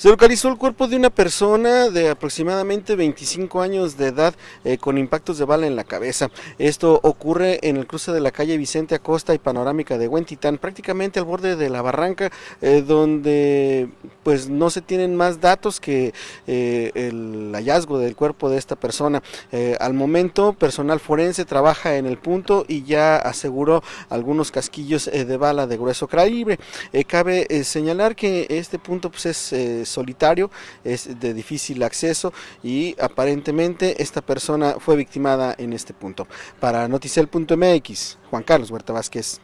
Se localizó el cuerpo de una persona de aproximadamente 25 años de edad eh, con impactos de bala en la cabeza. Esto ocurre en el cruce de la calle Vicente Acosta y Panorámica de Huentitán, prácticamente al borde de la barranca, eh, donde pues no se tienen más datos que eh, el hallazgo del cuerpo de esta persona. al momento, personal forense trabaja en el punto y ya aseguró algunos casquillos de bala de grueso calibre. cabe señalar que este punto pues es solitario, es de difícil acceso y aparentemente esta persona fue victimada en este punto. Para noticel.mx, Juan Carlos Huerta Vázquez.